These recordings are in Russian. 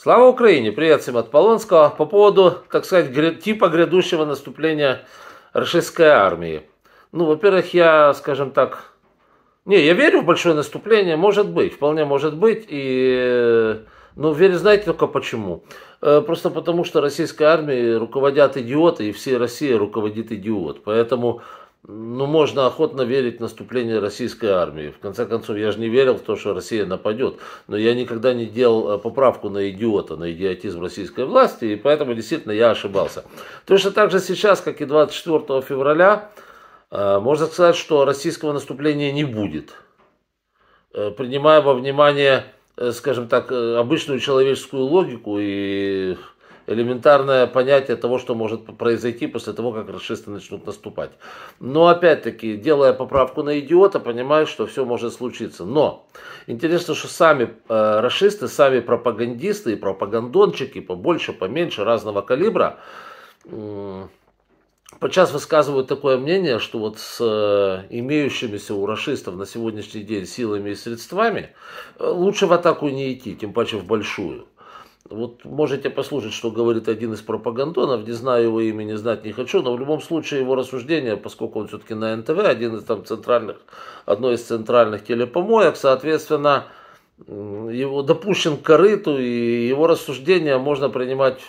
Слава Украине! Привет всем от Полонского. По поводу, так сказать, типа грядущего наступления российской армии. Ну, во-первых, я, скажем так, не, я верю в большое наступление, может быть, вполне может быть, и, э, ну, верю, знаете только почему. Э, просто потому, что российской армией руководят идиоты, и всей России руководит идиот. Поэтому ну, можно охотно верить в наступление российской армии. В конце концов, я же не верил в то, что Россия нападет. Но я никогда не делал э, поправку на идиота, на идиотизм российской власти, и поэтому действительно я ошибался. Точно так же сейчас, как и 24 февраля, э, можно сказать, что российского наступления не будет. Э, принимая во внимание, скажем так, обычную человеческую логику и элементарное понятие того, что может произойти после того, как расисты начнут наступать. Но опять-таки, делая поправку на идиота, понимаешь, что все может случиться. Но интересно, что сами э, расисты, сами пропагандисты и пропагандончики, побольше, поменьше, разного калибра, э, Подчас высказывают такое мнение, что вот с э, имеющимися у расистов на сегодняшний день силами и средствами э, лучше в атаку не идти, тем паче в большую. Вот можете послушать, что говорит один из пропагандонов, не знаю его имени, знать не хочу, но в любом случае его рассуждения, поскольку он все-таки на НТВ, один из там центральных, одной из центральных телепомоек, соответственно, его допущен к корыту, и его рассуждения можно принимать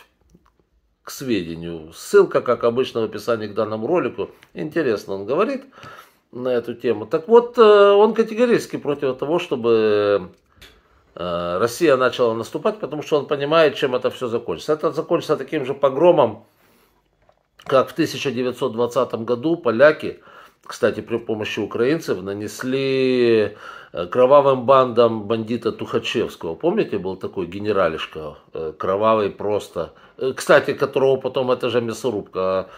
к сведению. Ссылка, как обычно, в описании к данному ролику. Интересно он говорит на эту тему. Так вот, э, он категорически против того, чтобы Э, Россия начала наступать, потому что он понимает, чем это все закончится. Это закончится таким же погромом, как в 1920 году поляки, кстати, при помощи украинцев, нанесли э, кровавым бандам бандита Тухачевского. Помните, был такой генералишка, э, кровавый просто, кстати, которого потом это же мясорубка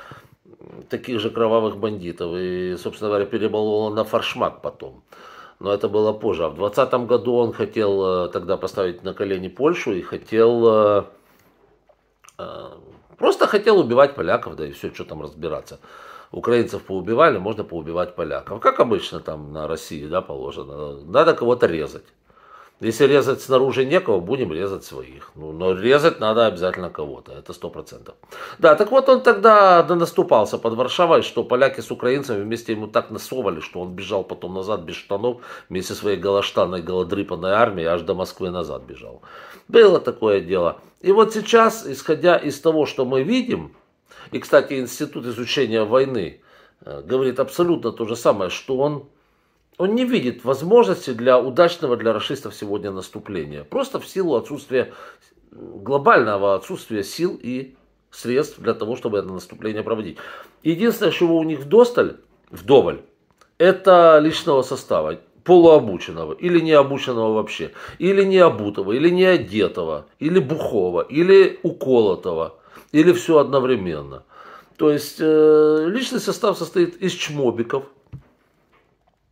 таких же кровавых бандитов и, собственно говоря, переболола на фаршмак потом но это было позже. А в 2020 году он хотел э, тогда поставить на колени Польшу и хотел... Э, э, просто хотел убивать поляков, да и все, что там разбираться. Украинцев поубивали, можно поубивать поляков. Как обычно там на России, да, положено. Надо кого-то резать. Если резать снаружи некого, будем резать своих. Ну, но резать надо обязательно кого-то, это сто процентов. Да, так вот он тогда наступался под Варшавой, что поляки с украинцами вместе ему так насовали, что он бежал потом назад без штанов, вместе своей голоштанной, голодрипанной армией аж до Москвы назад бежал. Было такое дело. И вот сейчас, исходя из того, что мы видим, и, кстати, Институт изучения войны э, говорит абсолютно то же самое, что он он не видит возможности для удачного для расистов сегодня наступления. Просто в силу отсутствия, глобального отсутствия сил и средств для того, чтобы это наступление проводить. Единственное, чего у них вдосталь, вдоволь, это личного состава, полуобученного или необученного вообще, или необутого, или неодетого, или бухого, или уколотого, или все одновременно. То есть э, личный состав состоит из чмобиков –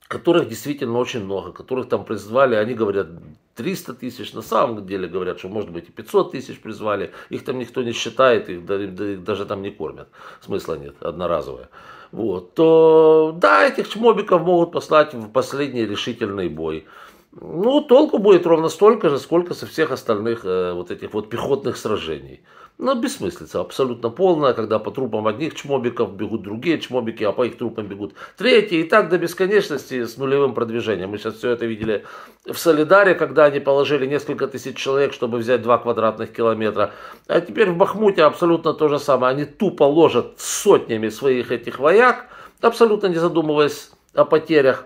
которых действительно очень много, которых там призвали, они говорят 300 тысяч, на самом деле говорят, что может быть и 500 тысяч призвали, их там никто не считает, их, даже там не кормят, смысла нет, одноразовое. Вот, то да, этих чмобиков могут послать в последний решительный бой. Ну, толку будет ровно столько же, сколько со всех остальных э, вот этих вот пехотных сражений. Ну, бессмыслица абсолютно полная, когда по трупам одних чмобиков бегут другие чмобики, а по их трупам бегут третьи. И так до бесконечности с нулевым продвижением. Мы сейчас все это видели в Солидаре, когда они положили несколько тысяч человек, чтобы взять два квадратных километра. А теперь в Бахмуте абсолютно то же самое. Они тупо ложат сотнями своих этих вояк, абсолютно не задумываясь о потерях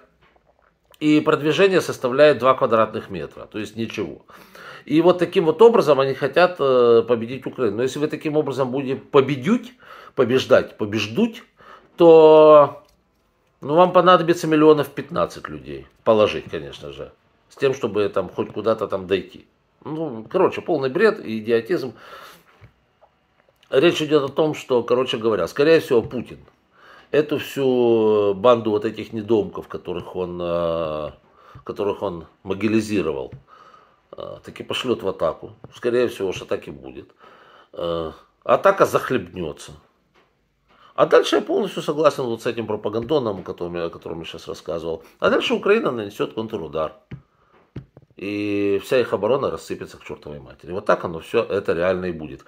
и продвижение составляет 2 квадратных метра, то есть ничего. И вот таким вот образом они хотят э, победить Украину. Но если вы таким образом будете победить, побеждать, побеждуть, то ну, вам понадобится миллионов 15 людей положить, конечно же, с тем, чтобы там хоть куда-то там дойти. Ну, короче, полный бред и идиотизм. Речь идет о том, что, короче говоря, скорее всего, Путин – эту всю э, банду вот этих недомков, которых он, э, которых он могилизировал, э, таки пошлет в атаку. Скорее всего, уж атаки будет. Атака захлебнется. А дальше я полностью согласен вот с этим пропагандоном, о котором, я, о котором я сейчас рассказывал. А дальше Украина нанесет контрудар. И вся их оборона рассыпется к чертовой матери. Вот так оно все, это реально и будет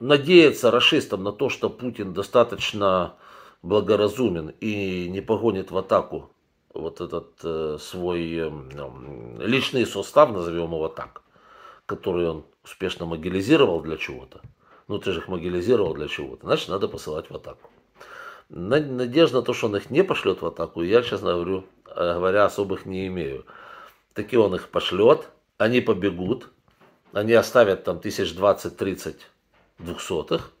надеяться расистам на то, что Путин достаточно благоразумен и не погонит в атаку вот этот э, свой э, личный состав, назовем его так, который он успешно мобилизировал для чего-то. Ну, ты же их мобилизировал для чего-то. Значит, надо посылать в атаку. Надежда на то, что он их не пошлет в атаку, я, честно говорю, э, говоря, особых не имею. Таки он их пошлет, они побегут, они оставят там тысяч двадцать-тридцать двухсотых,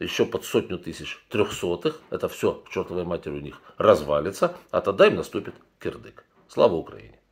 еще под сотню тысяч трехсотых, это все к чертовой матери у них развалится, а тогда им наступит кирдык. Слава Украине!